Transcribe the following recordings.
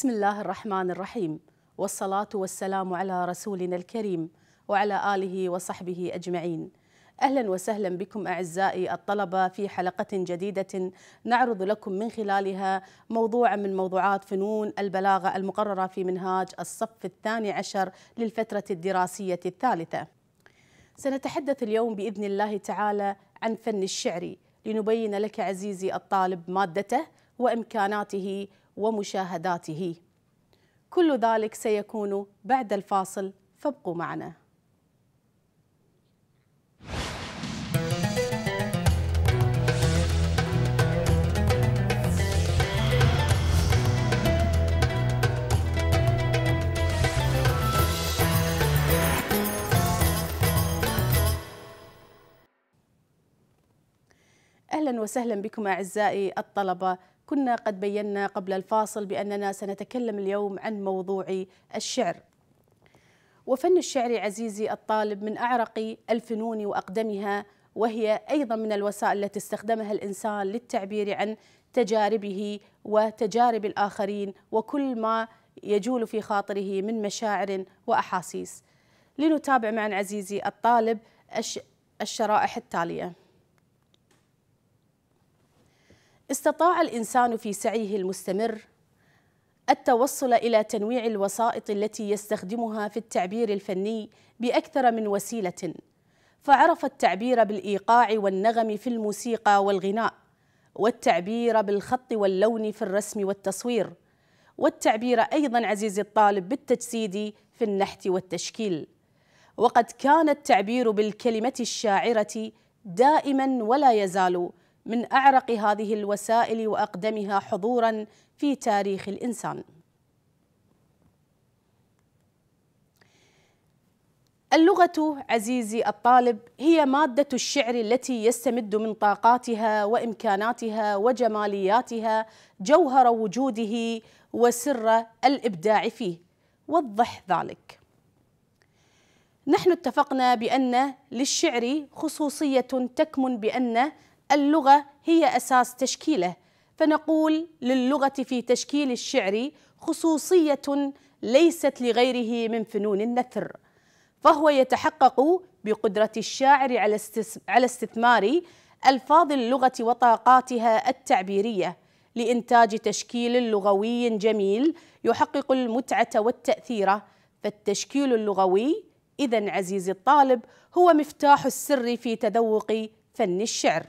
بسم الله الرحمن الرحيم والصلاة والسلام على رسولنا الكريم وعلى آله وصحبه أجمعين أهلا وسهلا بكم أعزائي الطلبة في حلقة جديدة نعرض لكم من خلالها موضوع من موضوعات فنون البلاغة المقررة في منهاج الصف الثاني عشر للفترة الدراسية الثالثة سنتحدث اليوم بإذن الله تعالى عن فن الشعر لنبين لك عزيزي الطالب مادته وإمكاناته ومشاهداته كل ذلك سيكون بعد الفاصل فابقوا معنا اهلا وسهلا بكم اعزائي الطلبه كنا قد بينا قبل الفاصل بأننا سنتكلم اليوم عن موضوع الشعر وفن الشعر عزيزي الطالب من أعرق الفنون وأقدمها وهي أيضا من الوسائل التي استخدمها الإنسان للتعبير عن تجاربه وتجارب الآخرين وكل ما يجول في خاطره من مشاعر وأحاسيس لنتابع معا عزيزي الطالب الشرائح التالية استطاع الإنسان في سعيه المستمر التوصل إلى تنويع الوسائط التي يستخدمها في التعبير الفني بأكثر من وسيلة فعرف التعبير بالإيقاع والنغم في الموسيقى والغناء والتعبير بالخط واللون في الرسم والتصوير والتعبير أيضا عزيزي الطالب بالتجسيد في النحت والتشكيل وقد كان التعبير بالكلمة الشاعرة دائما ولا يزال من أعرق هذه الوسائل وأقدمها حضورا في تاريخ الإنسان اللغة عزيزي الطالب هي مادة الشعر التي يستمد من طاقاتها وإمكاناتها وجمالياتها جوهر وجوده وسر الإبداع فيه وضح ذلك نحن اتفقنا بأن للشعر خصوصية تكمن بأنه اللغة هي أساس تشكيله فنقول للغة في تشكيل الشعر خصوصية ليست لغيره من فنون النثر فهو يتحقق بقدرة الشاعر على استثمار ألفاظ اللغة وطاقاتها التعبيرية لإنتاج تشكيل لغوي جميل يحقق المتعة والتأثير فالتشكيل اللغوي إذا عزيزي الطالب هو مفتاح السر في تذوق فن الشعر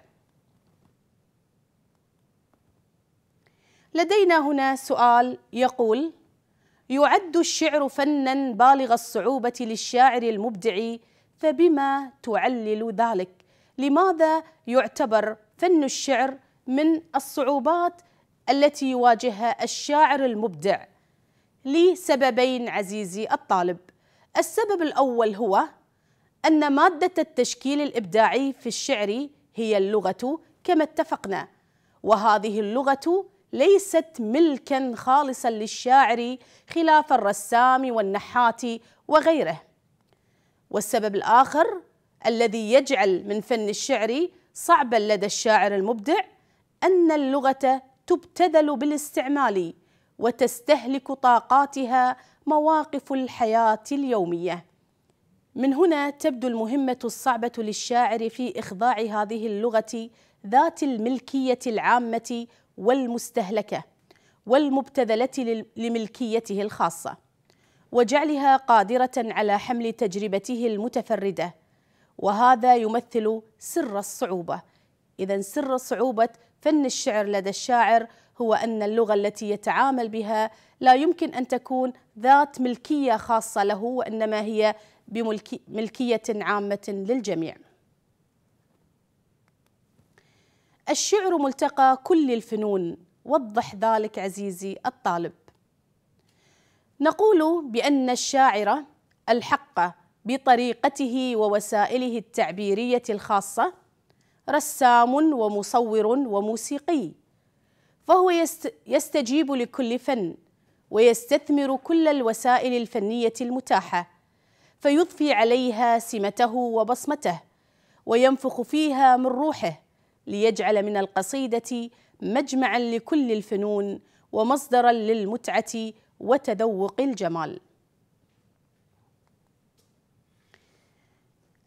لدينا هنا سؤال يقول يعد الشعر فنا بالغ الصعوبة للشاعر المبدع فبما تعلل ذلك لماذا يعتبر فن الشعر من الصعوبات التي يواجهها الشاعر المبدع لسببين عزيزي الطالب السبب الأول هو أن مادة التشكيل الإبداعي في الشعر هي اللغة كما اتفقنا وهذه اللغة ليست ملكا خالصا للشاعر خلاف الرسام والنحات وغيره والسبب الآخر الذي يجعل من فن الشعر صعبا لدى الشاعر المبدع أن اللغة تبتذل بالاستعمال وتستهلك طاقاتها مواقف الحياة اليومية من هنا تبدو المهمة الصعبة للشاعر في إخضاع هذه اللغة ذات الملكية العامة والمستهلكة والمبتذلة لملكيته الخاصة وجعلها قادرة على حمل تجربته المتفردة وهذا يمثل سر الصعوبة إذا سر صعوبة فن الشعر لدى الشاعر هو أن اللغة التي يتعامل بها لا يمكن أن تكون ذات ملكية خاصة له وإنما هي بملكية عامة للجميع الشعر ملتقى كل الفنون وضح ذلك عزيزي الطالب نقول بأن الشاعر الحق بطريقته ووسائله التعبيرية الخاصة رسام ومصور وموسيقي فهو يستجيب لكل فن ويستثمر كل الوسائل الفنية المتاحة فيضفي عليها سمته وبصمته وينفخ فيها من روحه ليجعل من القصيدة مجمعا لكل الفنون ومصدرا للمتعة وتذوق الجمال.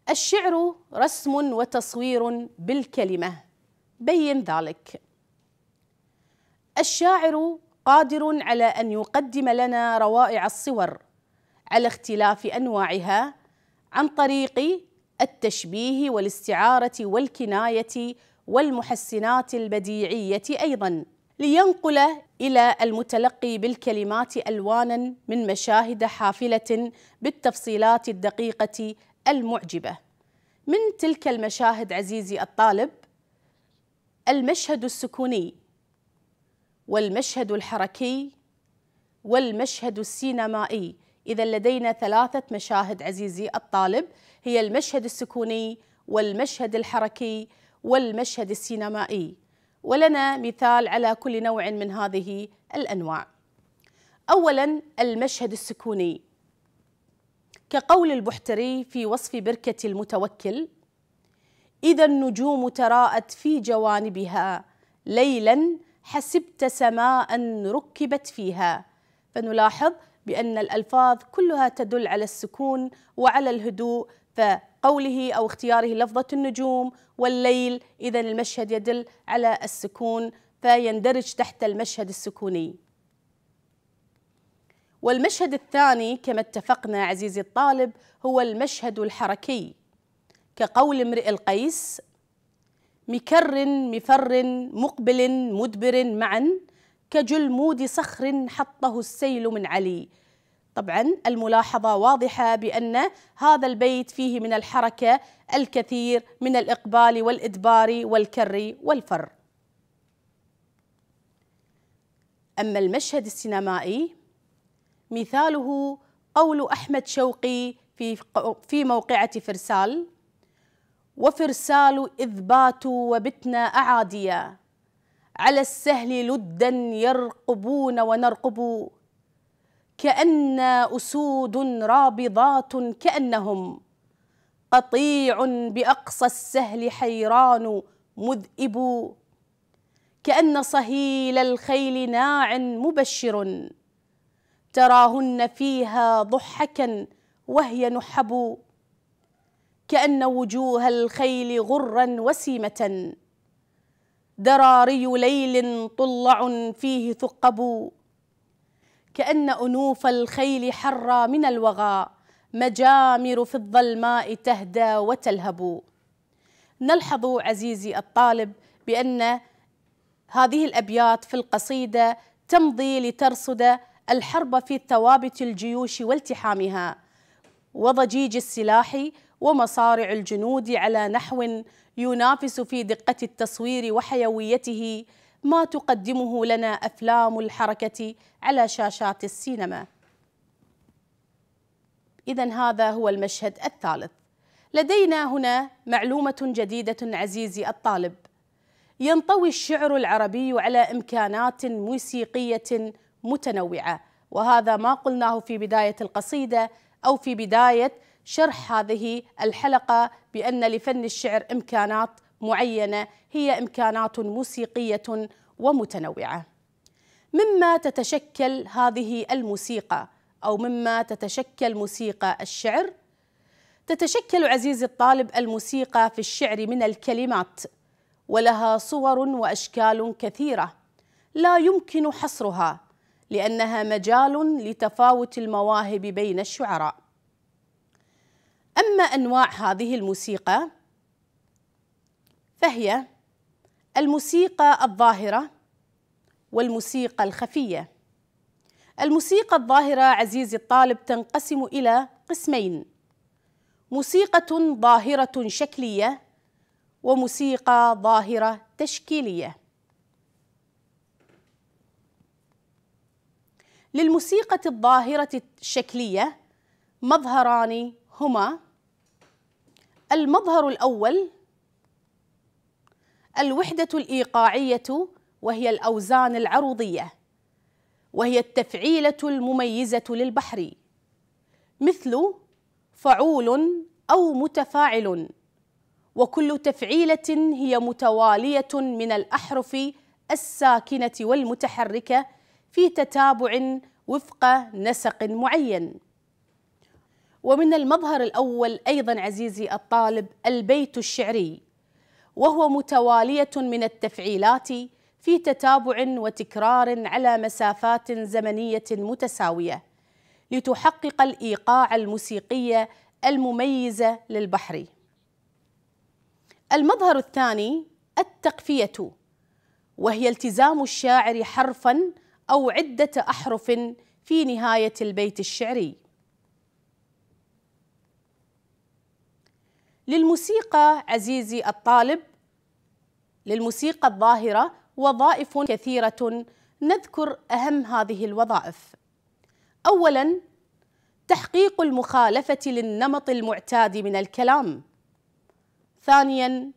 الشعر رسم وتصوير بالكلمة بين ذلك. الشاعر قادر على أن يقدم لنا روائع الصور على اختلاف أنواعها عن طريق التشبيه والاستعارة والكناية والمحسنات البديعية أيضا لينقل إلى المتلقي بالكلمات ألوانا من مشاهد حافلة بالتفصيلات الدقيقة المعجبة من تلك المشاهد عزيزي الطالب المشهد السكوني والمشهد الحركي والمشهد السينمائي إذا لدينا ثلاثة مشاهد عزيزي الطالب هي المشهد السكوني والمشهد الحركي والمشهد السينمائي ولنا مثال على كل نوع من هذه الانواع اولا المشهد السكوني كقول البحتري في وصف بركه المتوكل اذا النجوم تراءت في جوانبها ليلا حسبت سماء ركبت فيها فنلاحظ بان الالفاظ كلها تدل على السكون وعلى الهدوء ف قوله أو اختياره لفظة النجوم والليل إذا المشهد يدل على السكون فيندرج تحت المشهد السكوني والمشهد الثاني كما اتفقنا عزيزي الطالب هو المشهد الحركي كقول امرئ القيس مكر مفر مقبل مدبر معا كجلمود صخر حطه السيل من علي طبعا الملاحظة واضحة بأن هذا البيت فيه من الحركة الكثير من الإقبال والإدبار والكر والفر أما المشهد السينمائي مثاله قول أحمد شوقي في, في موقعة فرسال وفرسال إذ باتوا وبتنا أعاديا على السهل لدا يرقبون ونرقب كأن أسود رابضات كأنهم قطيع بأقصى السهل حيران مذئب كأن صهيل الخيل ناع مبشر تراهن فيها ضحكا وهي نحب كأن وجوه الخيل غرا وسيمة دراري ليل طلع فيه ثقب كأن أنوف الخيل حرى من الوغى مجامر في الظلماء تهدى وتلهب نلحظ عزيزي الطالب بأن هذه الأبيات في القصيدة تمضي لترصد الحرب في ثوابت الجيوش والتحامها وضجيج السلاح ومصارع الجنود على نحو ينافس في دقة التصوير وحيويته ما تقدمه لنا أفلام الحركة على شاشات السينما إذا هذا هو المشهد الثالث لدينا هنا معلومة جديدة عزيزي الطالب ينطوي الشعر العربي على إمكانات موسيقية متنوعة وهذا ما قلناه في بداية القصيدة أو في بداية شرح هذه الحلقة بأن لفن الشعر إمكانات معينة هي إمكانات موسيقية ومتنوعة مما تتشكل هذه الموسيقى أو مما تتشكل موسيقى الشعر تتشكل عزيزي الطالب الموسيقى في الشعر من الكلمات ولها صور واشكال كثيره لا يمكن حصرها لانها مجال لتفاوت المواهب بين الشعراء اما انواع هذه الموسيقى فهي الموسيقى الظاهرة والموسيقى الخفية الموسيقى الظاهرة عزيزي الطالب تنقسم إلى قسمين موسيقى ظاهرة شكلية وموسيقى ظاهرة تشكيلية للموسيقى الظاهرة الشكلية مظهران هما المظهر الأول الوحدة الإيقاعية وهي الأوزان العروضية وهي التفعيلة المميزة للبحر مثل فعول أو متفاعل وكل تفعيلة هي متوالية من الأحرف الساكنة والمتحركة في تتابع وفق نسق معين ومن المظهر الأول أيضا عزيزي الطالب البيت الشعري وهو متوالية من التفعيلات في تتابع وتكرار على مسافات زمنية متساوية لتحقق الإيقاع الموسيقي المميز للبحر المظهر الثاني التقفية وهي التزام الشاعر حرفا أو عدة أحرف في نهاية البيت الشعري للموسيقى عزيزي الطالب للموسيقى الظاهرة وظائف كثيرة نذكر أهم هذه الوظائف أولاً تحقيق المخالفة للنمط المعتاد من الكلام ثانياً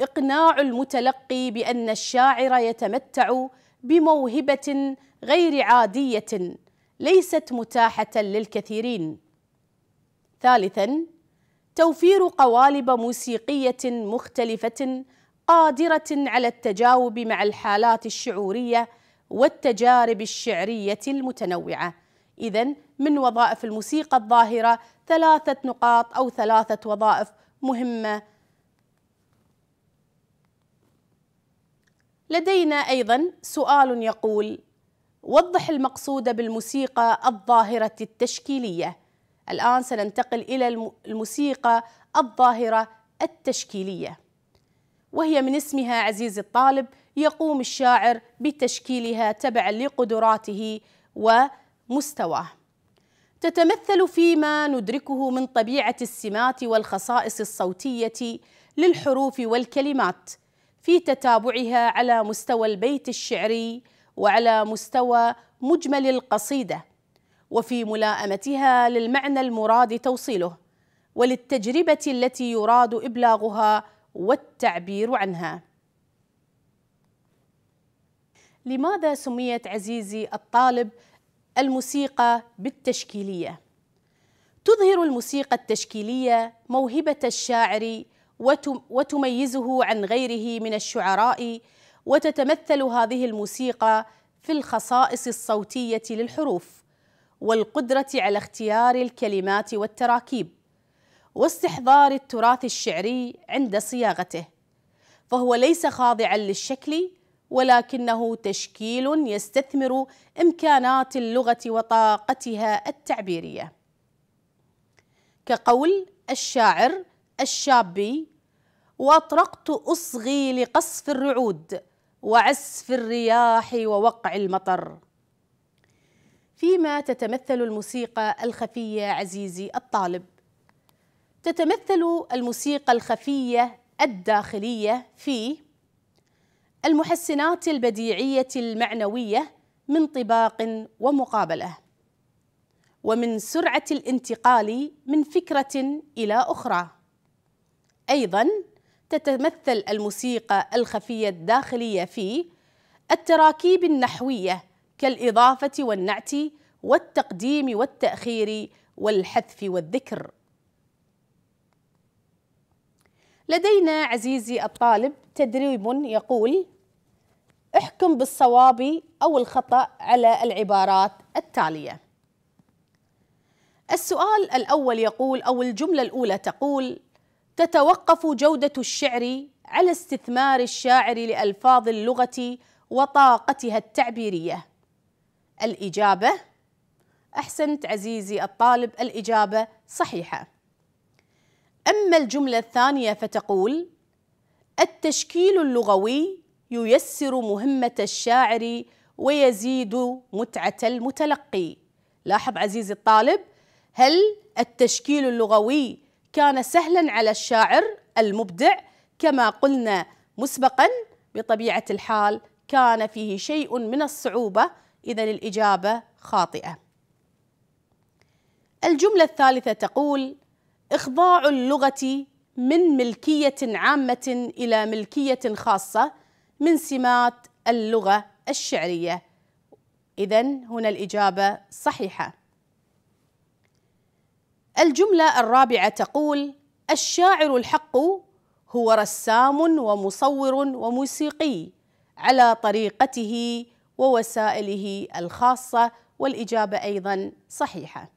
إقناع المتلقي بأن الشاعر يتمتع بموهبة غير عادية ليست متاحة للكثيرين ثالثاً توفير قوالب موسيقية مختلفة قادرة على التجاوب مع الحالات الشعورية والتجارب الشعرية المتنوعة إذا من وظائف الموسيقى الظاهرة ثلاثة نقاط أو ثلاثة وظائف مهمة لدينا أيضا سؤال يقول وضح المقصود بالموسيقى الظاهرة التشكيلية الآن سننتقل إلى الموسيقى الظاهرة التشكيلية وهي من اسمها عزيز الطالب يقوم الشاعر بتشكيلها تبعا لقدراته ومستواه تتمثل فيما ندركه من طبيعة السمات والخصائص الصوتية للحروف والكلمات في تتابعها على مستوى البيت الشعري وعلى مستوى مجمل القصيده وفي ملاءمتها للمعنى المراد توصيله وللتجربة التي يراد إبلاغها والتعبير عنها. لماذا سميت عزيزي الطالب الموسيقى بالتشكيلية؟ تظهر الموسيقى التشكيلية موهبة الشاعر وتميزه عن غيره من الشعراء وتتمثل هذه الموسيقى في الخصائص الصوتية للحروف والقدرة على اختيار الكلمات والتراكيب واستحضار التراث الشعري عند صياغته فهو ليس خاضعا للشكل ولكنه تشكيل يستثمر إمكانات اللغة وطاقتها التعبيرية كقول الشاعر الشابي وأطرقت أصغي لقصف الرعود وعسف الرياح ووقع المطر فيما تتمثل الموسيقى الخفية عزيزي الطالب تتمثل الموسيقى الخفية الداخلية في المحسنات البديعية المعنوية من طباق ومقابلة ومن سرعة الانتقال من فكرة إلى أخرى أيضا تتمثل الموسيقى الخفية الداخلية في التراكيب النحوية كالإضافة والنعت والتقديم والتأخير والحذف والذكر لدينا عزيزي الطالب تدريب يقول احكم بالصواب أو الخطأ على العبارات التالية السؤال الأول يقول أو الجملة الأولى تقول تتوقف جودة الشعر على استثمار الشاعر لألفاظ اللغة وطاقتها التعبيرية الإجابة أحسنت عزيزي الطالب الإجابة صحيحة أما الجملة الثانية فتقول التشكيل اللغوي ييسر مهمة الشاعر ويزيد متعة المتلقي لاحظ عزيزي الطالب هل التشكيل اللغوي كان سهلا على الشاعر المبدع كما قلنا مسبقا بطبيعة الحال كان فيه شيء من الصعوبة إذا الإجابة خاطئة. الجملة الثالثة تقول: إخضاع اللغة من ملكية عامة إلى ملكية خاصة من سمات اللغة الشعرية. إذا هنا الإجابة صحيحة. الجملة الرابعة تقول: الشاعر الحق هو رسام ومصور وموسيقي على طريقته ووسائله الخاصة والإجابة أيضا صحيحة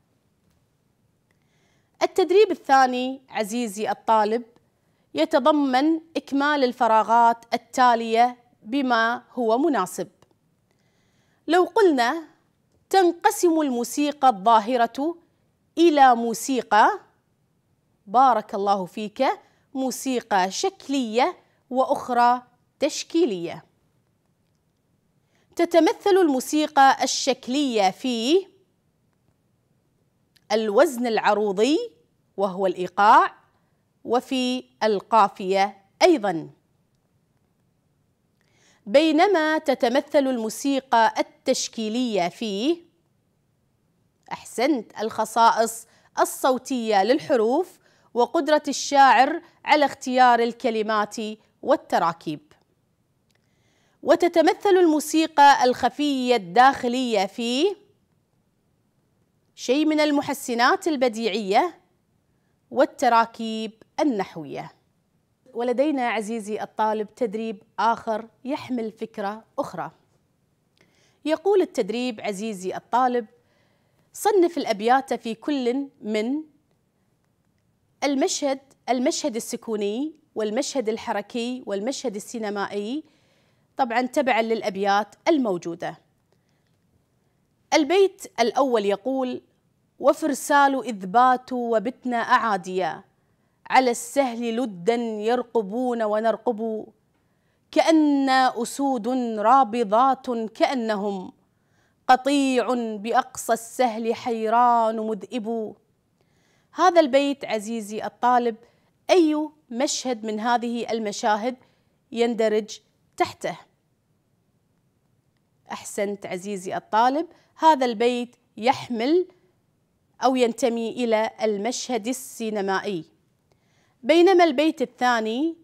التدريب الثاني عزيزي الطالب يتضمن إكمال الفراغات التالية بما هو مناسب لو قلنا تنقسم الموسيقى الظاهرة إلى موسيقى بارك الله فيك موسيقى شكلية وأخرى تشكيلية تتمثل الموسيقى الشكلية في الوزن العروضي وهو الإيقاع وفي القافية أيضا بينما تتمثل الموسيقى التشكيلية في أحسنت الخصائص الصوتية للحروف وقدرة الشاعر على اختيار الكلمات والتراكيب وتتمثل الموسيقى الخفية الداخلية في شيء من المحسنات البديعية والتراكيب النحوية ولدينا عزيزي الطالب تدريب آخر يحمل فكرة أخرى يقول التدريب عزيزي الطالب صنف الأبيات في كل من المشهد المشهد السكوني والمشهد الحركي والمشهد السينمائي طبعا تبعا للأبيات الموجودة البيت الأول يقول وفرسال اذ باتوا وبتنا أعاديا على السهل لدا يرقبون ونرقب كأنا أسود رابضات كأنهم قطيع بأقصى السهل حيران مذئب هذا البيت عزيزي الطالب أي مشهد من هذه المشاهد يندرج تحته احسنت عزيزي الطالب هذا البيت يحمل او ينتمي الى المشهد السينمائي بينما البيت الثاني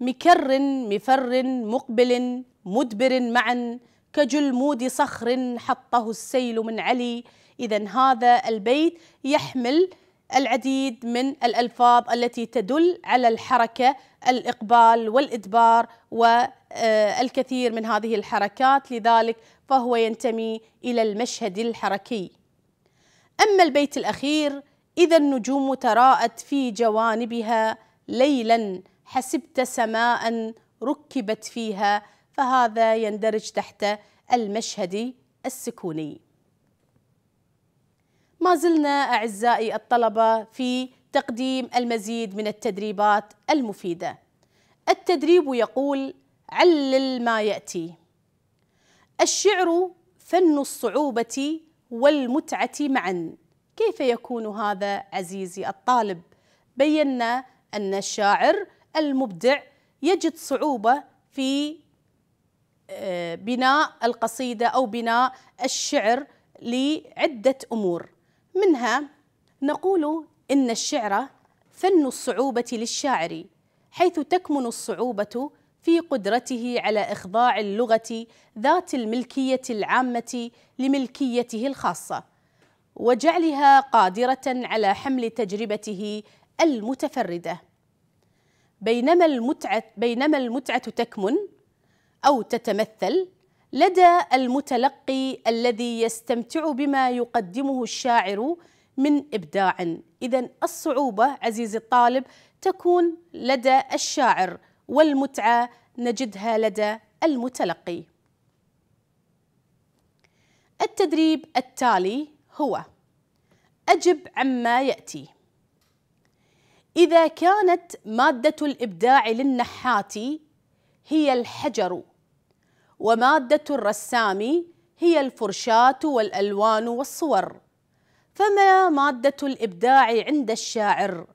مكر مفر مقبل مدبر معا كجلمود صخر حطه السيل من علي اذا هذا البيت يحمل العديد من الألفاظ التي تدل على الحركة الإقبال والإدبار والكثير من هذه الحركات لذلك فهو ينتمي إلى المشهد الحركي أما البيت الأخير إذا النجوم تراءت في جوانبها ليلا حسبت سماء ركبت فيها فهذا يندرج تحت المشهد السكوني ما زلنا أعزائي الطلبة في تقديم المزيد من التدريبات المفيدة التدريب يقول علل ما يأتي الشعر فن الصعوبة والمتعة معا كيف يكون هذا عزيزي الطالب؟ بينا أن الشاعر المبدع يجد صعوبة في آه، بناء القصيدة أو بناء الشعر لعدة أمور منها نقول إن الشعر فن الصعوبة للشاعر حيث تكمن الصعوبة في قدرته على إخضاع اللغة ذات الملكية العامة لملكيته الخاصة وجعلها قادرة على حمل تجربته المتفردة بينما المتعة, بينما المتعة تكمن أو تتمثل لدى المتلقي الذي يستمتع بما يقدمه الشاعر من إبداع إذا الصعوبة عزيزي الطالب تكون لدى الشاعر والمتعة نجدها لدى المتلقي التدريب التالي هو أجب عما يأتي إذا كانت مادة الإبداع للنحات هي الحجر ومادة الرسام هي الفرشاة والألوان والصور فما مادة الإبداع عند الشاعر؟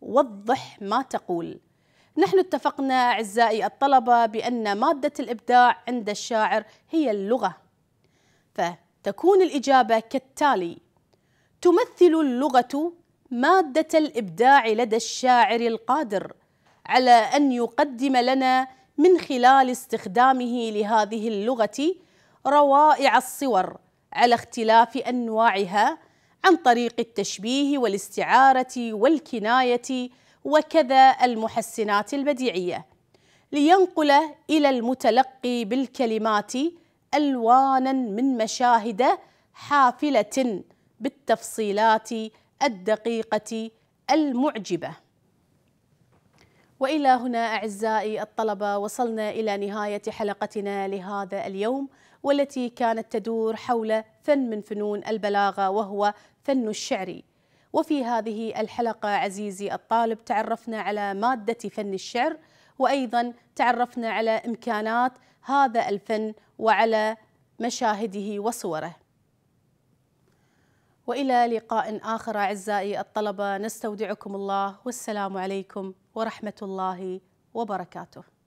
وضح ما تقول نحن اتفقنا أعزائي الطلبة بأن مادة الإبداع عند الشاعر هي اللغة فتكون الإجابة كالتالي تمثل اللغة مادة الإبداع لدى الشاعر القادر على أن يقدم لنا من خلال استخدامه لهذه اللغة روائع الصور على اختلاف أنواعها عن طريق التشبيه والاستعارة والكناية وكذا المحسنات البديعية لينقل إلى المتلقي بالكلمات ألوانا من مشاهد حافلة بالتفصيلات الدقيقة المعجبة والى هنا اعزائي الطلبه وصلنا الى نهايه حلقتنا لهذا اليوم والتي كانت تدور حول فن من فنون البلاغه وهو فن الشعر وفي هذه الحلقه عزيزي الطالب تعرفنا على ماده فن الشعر وايضا تعرفنا على امكانات هذا الفن وعلى مشاهده وصوره والى لقاء اخر اعزائي الطلبه نستودعكم الله والسلام عليكم ورحمة الله وبركاته